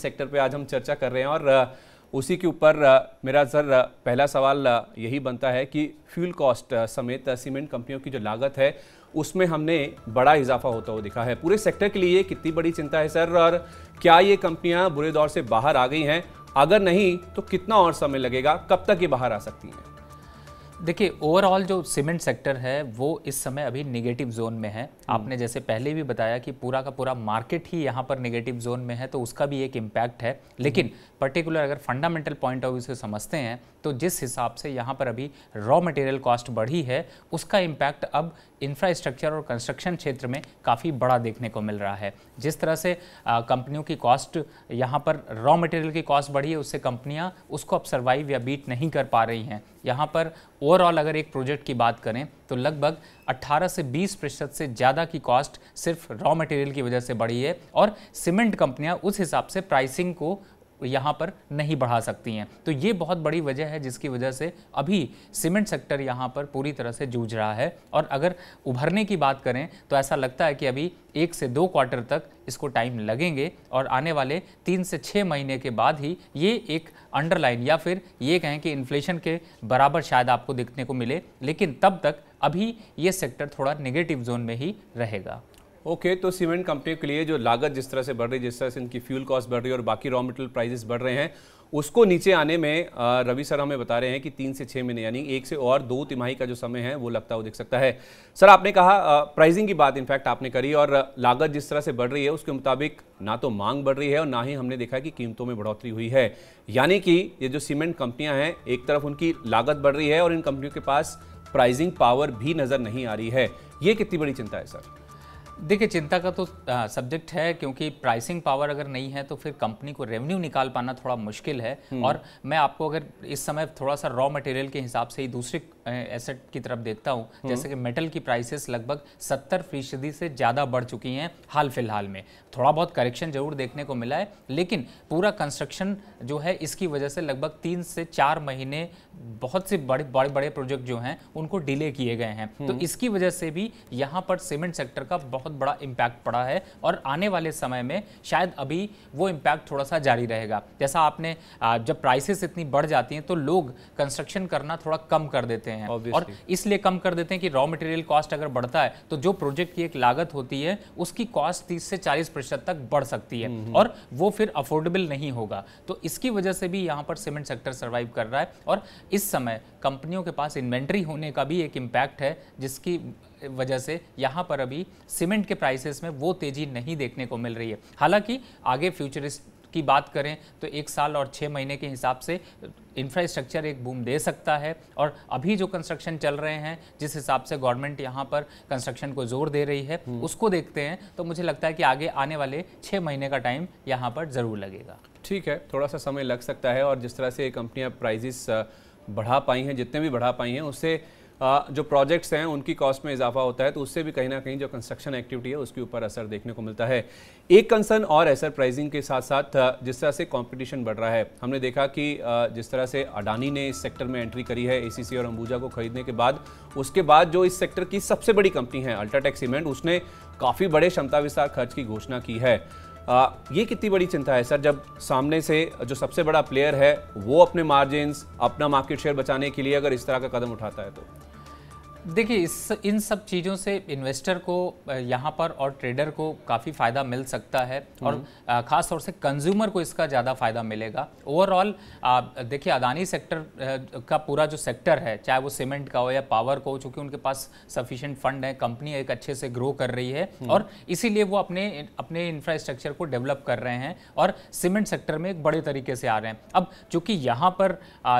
Defence sector पे आज हम चर्चा कर रहे हैं और उसी के ऊपर मेरा सर पहला सवाल यही बनता है कि फ्यूल कॉस्ट समेत सीमेंट कंपनियों की जो लागत है उसमें हमने बड़ा इजाफा होता हुआ दिखा है पूरे सेक्टर के लिए कितनी बड़ी चिंता है सर और क्या ये कंपनियां बुरे दौर से बाहर आ गई हैं अगर नहीं तो कितना और समय लगेगा कब तक ये बाहर आ सकती हैं देखिए ओवरऑल जो सीमेंट सेक्टर है वो इस समय अभी निगेटिव जोन में है हम्म। आपने जैसे पहले भी बताया कि पूरा का पूरा मार्केट ही यहाँ पर निगेटिव जोन में है तो उसका भी एक इम्पैक्ट है लेकिन पर्टिकुलर हम्म। अगर फंडामेंटल पॉइंट ऑफ व्यू से समझते हैं तो जिस हिसाब से यहाँ पर अभी रॉ मटेरियल कॉस्ट बढ़ी है उसका इम्पैक्ट अब इंफ्रास्ट्रक्चर और कंस्ट्रक्शन क्षेत्र में काफ़ी बड़ा देखने को मिल रहा है जिस तरह से कंपनियों की कॉस्ट यहाँ पर रॉ मटेरियल की कॉस्ट बढ़ी है उससे कंपनियाँ उसको अब सर्वाइव या बीट नहीं कर पा रही हैं यहाँ पर ओवरऑल अगर एक प्रोजेक्ट की बात करें तो लगभग 18 से 20 प्रतिशत से ज़्यादा की कॉस्ट सिर्फ रॉ मटेरियल की वजह से बढ़ी है और सीमेंट कंपनियां उस हिसाब से प्राइसिंग को यहाँ पर नहीं बढ़ा सकती हैं तो ये बहुत बड़ी वजह है जिसकी वजह से अभी सीमेंट सेक्टर यहाँ पर पूरी तरह से जूझ रहा है और अगर उभरने की बात करें तो ऐसा लगता है कि अभी एक से दो क्वार्टर तक इसको टाइम लगेंगे और आने वाले तीन से छः महीने के बाद ही ये एक अंडरलाइन या फिर ये कहें कि इन्फ्लेशन के बराबर शायद आपको देखने को मिले लेकिन तब तक अभी ये सेक्टर थोड़ा नेगेटिव जोन में ही रहेगा ओके तो सीमेंट कंपनी के लिए जो लागत जिस तरह से बढ़ रही है जिस तरह से इनकी फ्यूल कॉस्ट बढ़ रही है और बाकी रॉ मटेरियल प्राइजेस बढ़ रहे हैं उसको नीचे आने में रवि सर हमें बता रहे हैं कि तीन से छः महीने यानी एक से और दो तिमाही का जो समय है वो लगता हुआ दिख सकता है सर आपने कहा प्राइजिंग की बात इनफैक्ट आपने करी और लागत जिस तरह से बढ़ रही है उसके मुताबिक ना तो मांग बढ़ रही है और ना ही हमने देखा कि कीमतों में बढ़ोतरी हुई है यानी कि ये जो सीमेंट कंपनियाँ हैं एक तरफ उनकी लागत बढ़ रही है और इन कंपनियों के पास प्राइजिंग पावर भी नज़र नहीं आ रही है ये कितनी बड़ी चिंता है सर देखिए चिंता का तो आ, सब्जेक्ट है क्योंकि प्राइसिंग पावर अगर नहीं है तो फिर कंपनी को रेवेन्यू निकाल पाना थोड़ा मुश्किल है हम्म। और मैं आपको अगर इस समय थोड़ा सा रॉ मटेरियल के हिसाब से ही दूसरे एसेट की तरफ देखता हूँ हम्म। जैसे कि मेटल की प्राइसेस लगभग सत्तर फीसदी से ज़्यादा बढ़ चुकी हैं हाल फिलहाल में थोड़ा बहुत करेक्शन जरूर देखने को मिला है लेकिन पूरा कंस्ट्रक्शन जो है इसकी वजह से लगभग तीन से चार महीने बहुत से बड़े बड़े बड़े प्रोजेक्ट जो हैं उनको डिले किए गए हैं तो हम्म। इसकी वजह से भी यहाँ पर सीमेंट सेक्टर का बहुत बड़ा इम्पैक्ट पड़ा है और आने वाले समय में शायद अभी वो इम्पैक्ट थोड़ा सा जारी रहेगा जैसा आपने जब प्राइसेस इतनी बढ़ जाती हैं तो लोग कंस्ट्रक्शन करना थोड़ा कम कर देते हैं हैं Obviously. और इसलिए कम कर देते हैं कि रॉ मटेरियल कॉस्ट अगर बढ़ता है तो जो प्रोजेक्ट की एक लागत होती है उसकी कॉस्ट तीस से चालीस प्रतिशत तक बढ़ सकती है हम्म, हम्म। और वो फिर अफोर्डेबल नहीं होगा तो इसकी वजह से भी यहाँ पर सीमेंट सेक्टर सर्वाइव कर रहा है और इस समय कंपनियों के पास इन्वेंट्री होने का भी एक इम्पैक्ट है जिसकी वजह से यहाँ पर अभी सीमेंट के प्राइसेस में वो तेज़ी नहीं देखने को मिल रही है हालांकि आगे फ्यूचरिस्ट की बात करें तो एक साल और छः महीने के हिसाब से इंफ्रास्ट्रक्चर एक बूम दे सकता है और अभी जो कंस्ट्रक्शन चल रहे हैं जिस हिसाब से गवर्नमेंट यहाँ पर कंस्ट्रक्शन को जोर दे रही है हम्म। उसको देखते हैं तो मुझे लगता है कि आगे आने वाले छः महीने का टाइम यहाँ पर ज़रूर लगेगा ठीक है थोड़ा सा समय लग सकता है और जिस तरह से कंपनियाँ प्राइजेस बढ़ा पाई हैं जितने भी बढ़ा पाई हैं उससे जो प्रोजेक्ट्स हैं उनकी कॉस्ट में इजाफा होता है तो उससे भी कहीं ना कहीं जो कंस्ट्रक्शन एक्टिविटी है उसके ऊपर असर देखने को मिलता है एक कंसर्न और असर प्राइजिंग के साथ साथ जिस तरह से कॉम्पिटिशन बढ़ रहा है हमने देखा कि जिस तरह से अडानी ने इस सेक्टर में एंट्री करी है ए और अंबुजा को खरीदने के बाद उसके बाद जो इस सेक्टर की सबसे बड़ी कंपनी है अल्ट्राटेक सीमेंट उसने काफ़ी बड़े क्षमता विस्तार खर्च की घोषणा की है आ, ये कितनी बड़ी चिंता है सर जब सामने से जो सबसे बड़ा प्लेयर है वो अपने मार्जिन अपना मार्केट शेयर बचाने के लिए अगर इस तरह का कदम उठाता है तो देखिए इस इन सब चीज़ों से इन्वेस्टर को यहाँ पर और ट्रेडर को काफ़ी फ़ायदा मिल सकता है और हम्म। ख़ास तौर से कंज्यूमर को इसका ज़्यादा फ़ायदा मिलेगा ओवरऑल देखिए अदानी सेक्टर का पूरा जो सेक्टर है चाहे वो सीमेंट का हो या पावर का हो चूँकि उनके पास सफिशेंट फंड है कंपनी एक अच्छे से ग्रो कर रही है हम्म। और इसीलिए वो अपने अपने इंफ्रास्ट्रक्चर को डेवलप कर रहे हैं और सीमेंट सेक्टर में एक बड़े तरीके से आ रहे हैं अब चूँकि यहाँ पर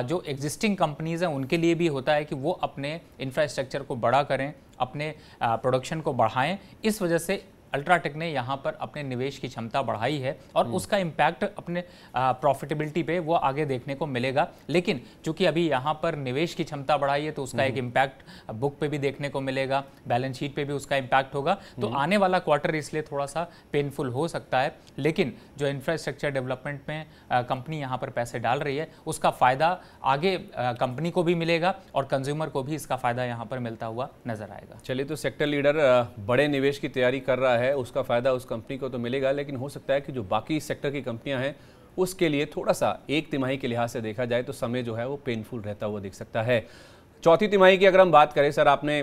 जो एग्जिस्टिंग कंपनीज़ हैं उनके लिए भी होता है कि वो अपने इंफ्रास्ट्रक्चर स्ट्रक्चर को बड़ा करें अपने प्रोडक्शन को बढ़ाएं इस वजह से अल्ट्राटेक ने यहाँ पर अपने निवेश की क्षमता बढ़ाई है और हम्म। उसका इम्पैक्ट अपने प्रॉफिटेबिलिटी पे वो आगे देखने को मिलेगा लेकिन चूंकि अभी यहाँ पर निवेश की क्षमता बढ़ाई है तो उसका एक इम्पैक्ट हम्म। बुक पे भी देखने को मिलेगा बैलेंस शीट पे भी उसका इम्पैक्ट होगा तो हम्म। आने वाला क्वार्टर इसलिए थोड़ा सा पेनफुल हो सकता है लेकिन जो इंफ्रास्ट्रक्चर डेवलपमेंट में कंपनी यहाँ पर पैसे डाल रही है उसका फ़ायदा आगे कंपनी को भी मिलेगा और कंज्यूमर को भी इसका फ़ायदा यहाँ पर मिलता हुआ नजर आएगा चलिए तो सेक्टर लीडर बड़े निवेश की तैयारी कर रहा है है उसका फ़ायदा उस कंपनी को तो मिलेगा लेकिन हो सकता है कि जो बाकी सेक्टर की कंपनियां हैं उसके लिए थोड़ा सा एक तिमाही के लिहाज से देखा जाए तो समय जो है वो पेनफुल रहता हुआ दिख सकता है चौथी तिमाही की अगर हम बात करें सर आपने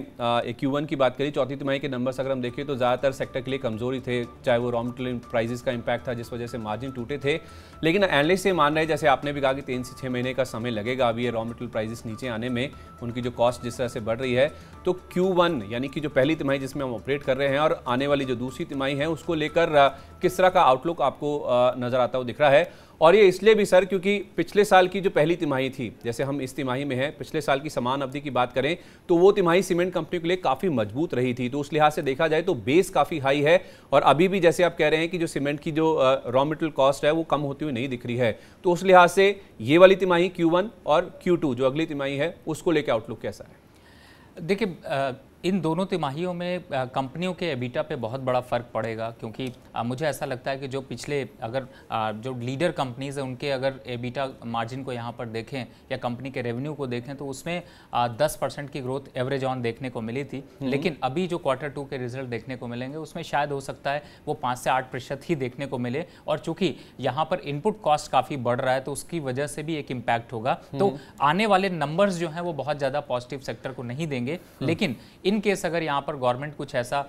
क्यू वन की बात करी चौथी तिमाही के नंबर्स अगर हम देखें तो ज़्यादातर सेक्टर के लिए कमजोरी थे चाहे वो रॉ मटेरियल प्राइजेस का इम्पैक्ट था जिस वजह से मार्जिन टूटे थे लेकिन एनलिस ये मान रहे जैसे आपने भी कहा कि तीन से छः महीने का समय लगेगा अभी ये रॉ मटेरियल प्राइजेस नीचे आने में उनकी जो कॉस्ट जिस तरह से बढ़ रही है तो क्यू यानी कि जो पहली तिमाही जिसमें हम ऑपरेट कर रहे हैं और आने वाली जो दूसरी तिमाही है उसको लेकर किस तरह का आउटलुक आपको नज़र आता हुआ दिख रहा है और ये इसलिए भी सर क्योंकि पिछले साल की जो पहली तिमाही थी जैसे हम इस तिमाही में हैं पिछले साल की समान अवधि की बात करें तो वो तिमाही सीमेंट कंपनी के लिए काफ़ी मजबूत रही थी तो उस लिहाज से देखा जाए तो बेस काफ़ी हाई है और अभी भी जैसे आप कह रहे हैं कि जो सीमेंट की जो रॉ मटेरियल कॉस्ट है वो कम होती हुई नहीं दिख रही है तो उस लिहाज से ये वाली तिमाही क्यू और क्यू जो अगली तिमाही है उसको लेकर आउटलुक कैसा है देखिए इन दोनों तिमाहियों में कंपनियों के एबिटा पे बहुत बड़ा फ़र्क पड़ेगा क्योंकि आ, मुझे ऐसा लगता है कि जो पिछले अगर आ, जो लीडर कंपनीज़ हैं उनके अगर एबिटा मार्जिन को यहाँ पर देखें या कंपनी के रेवेन्यू को देखें तो उसमें आ, 10 परसेंट की ग्रोथ एवरेज ऑन देखने को मिली थी हम्म। लेकिन अभी जो क्वार्टर टू के रिजल्ट देखने को मिलेंगे उसमें शायद हो सकता है वो पाँच से आठ प्रतिशत ही देखने को मिले और चूँकि यहाँ पर इनपुट कॉस्ट काफ़ी बढ़ रहा है तो उसकी वजह से भी एक इम्पैक्ट होगा तो हम्म। आने वाले नंबर्स जो हैं वो बहुत ज़्यादा पॉजिटिव सेक्टर को नहीं देंगे हम्म। लेकिन इन केस अगर यहाँ पर गवर्नमेंट कुछ ऐसा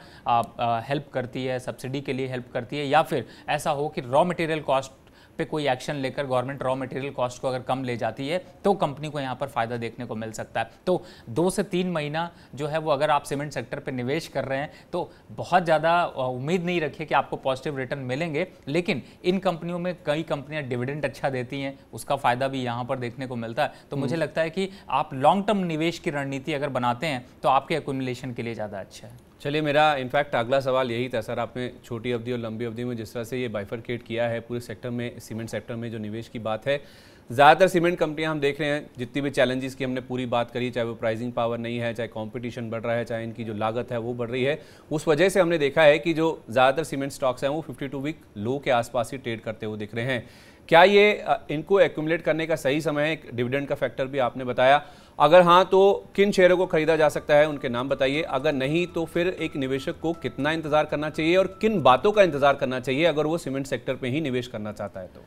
हेल्प करती है सब्सिडी के लिए हेल्प करती है या फिर ऐसा हो कि रॉ मटेरियल कॉस्ट पे कोई एक्शन लेकर गवर्नमेंट रॉ मटेरियल कॉस्ट को अगर कम ले जाती है तो कंपनी को यहाँ पर फायदा देखने को मिल सकता है तो दो से तीन महीना जो है वो अगर आप सीमेंट सेक्टर पर निवेश कर रहे हैं तो बहुत ज़्यादा उम्मीद नहीं रखिए कि आपको पॉजिटिव रिटर्न मिलेंगे लेकिन इन कंपनियों में कई कंपनियाँ डिविडेंड अच्छा देती हैं उसका फ़ायदा भी यहाँ पर देखने को मिलता है तो मुझे हम्म। लगता है कि आप लॉन्ग टर्म निवेश की रणनीति अगर बनाते हैं तो आपके एकुमलेशन के लिए ज़्यादा अच्छा है चलिए मेरा इनफैक्ट अगला सवाल यही था सर आपने छोटी अवधि और लंबी अवधि में जिस तरह से ये बाइफरकेट किया है पूरे सेक्टर में सीमेंट सेक्टर में जो निवेश की बात है ज़्यादातर सीमेंट कंपनियां हम देख रहे हैं जितनी भी चैलेंजेस की हमने पूरी बात करी चाहे वो प्राइसिंग पावर नहीं है चाहे कंपटीशन बढ़ रहा है चाहे इनकी जो लागत है वो बढ़ रही है उस वजह से हमने देखा है कि जो ज़्यादातर सीमेंट स्टॉक्स हैं वो 52 वीक लो के आसपास ही ट्रेड करते हुए दिख रहे हैं क्या ये इनको एक्यूमलेट करने का सही समय है डिविडेंड का फैक्टर भी आपने बताया अगर हाँ तो किन शेयरों को खरीदा जा सकता है उनके नाम बताइए अगर नहीं तो फिर एक निवेशक को कितना इंतजार करना चाहिए और किन बातों का इंतजार करना चाहिए अगर वो सीमेंट सेक्टर पर ही निवेश करना चाहता है तो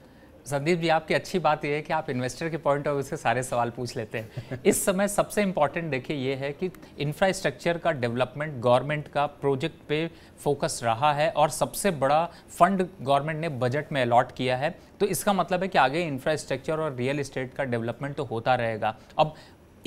संदीप जी आपकी अच्छी बात यह है कि आप इन्वेस्टर के पॉइंट ऑफ व्यू से सारे सवाल पूछ लेते हैं इस समय सबसे इंपॉर्टेंट देखिए ये है कि इंफ्रास्ट्रक्चर का डेवलपमेंट गवर्नमेंट का प्रोजेक्ट पे फोकस रहा है और सबसे बड़ा फंड गवर्नमेंट ने बजट में अलॉट किया है तो इसका मतलब है कि आगे इंफ्रास्ट्रक्चर और रियल इस्टेट का डेवलपमेंट तो होता रहेगा अब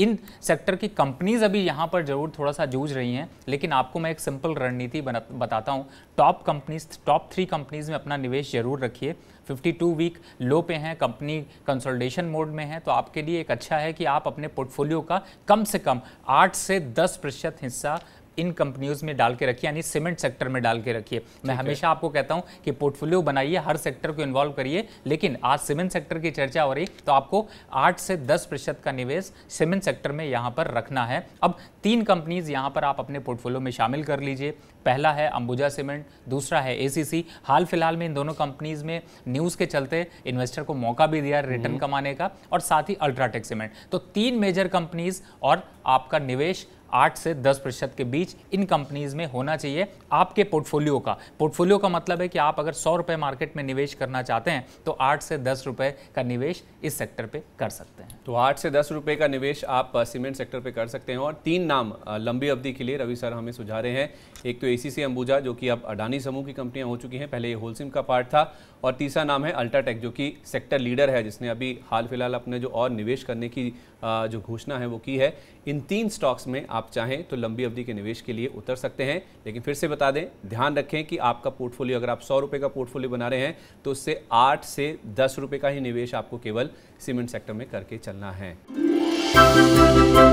इन सेक्टर की कंपनीज अभी यहाँ पर जरूर थोड़ा सा जूझ रही हैं लेकिन आपको मैं एक सिंपल रणनीति बताता हूँ top companies top three companies में अपना निवेश जरूर रखिए 52 वीक लो पे हैं कंपनी कंसोलिडेशन मोड में है तो आपके लिए एक अच्छा है कि आप अपने पोर्टफोलियो का कम से कम 8 से 10 प्रतिशत हिस्सा इन कंपनियों में डाल के रखिए यानी सीमेंट सेक्टर में डाल के रखिए मैं हमेशा आपको कहता हूँ कि पोर्टफोलियो बनाइए हर सेक्टर को इन्वॉल्व करिए लेकिन आज सीमेंट सेक्टर की चर्चा हो रही तो आपको आठ से दस प्रतिशत का निवेश सीमेंट सेक्टर में यहाँ पर रखना है अब तीन कंपनीज यहाँ पर आप अपने पोर्टफोलियो में शामिल कर लीजिए पहला है अंबुजा सीमेंट दूसरा है एसीसी हाल फिलहाल में इन दोनों कंपनीज में न्यूज़ के चलते इन्वेस्टर को मौका भी दिया रिटर्न हम्म। कमाने का और साथ ही अल्ट्राटेक सीमेंट तो तीन मेजर कंपनीज और आपका निवेश आठ से दस प्रतिशत के बीच इन कंपनीज में होना चाहिए आपके पोर्टफोलियो का पोर्टफोलियो का मतलब है कि आप अगर सौ रुपये मार्केट में निवेश करना चाहते हैं तो आठ से दस रुपये का निवेश इस सेक्टर पर कर सकते हैं तो आठ से दस रुपये का निवेश आप सीमेंट सेक्टर पर कर सकते हैं और तीन नाम लंबी अवधि के लिए रवि सर हमें सुझा रहे हैं एक तो ए सी अंबुजा जो कि अब अडानी समूह की कंपनियां हो चुकी हैं पहले ये होलसिम का पार्ट था और तीसरा नाम है अल्ट्राटेक जो कि सेक्टर लीडर है जिसने अभी हाल फिलहाल अपने जो और निवेश करने की जो घोषणा है वो की है इन तीन स्टॉक्स में आप आप चाहें तो लंबी अवधि के निवेश के लिए उतर सकते हैं लेकिन फिर से बता दें ध्यान रखें कि आपका पोर्टफोलियो अगर आप सौ रुपये का पोर्टफोलियो बना रहे हैं तो उससे आठ से दस रुपये का ही निवेश आपको केवल सीमेंट सेक्टर में करके चलना है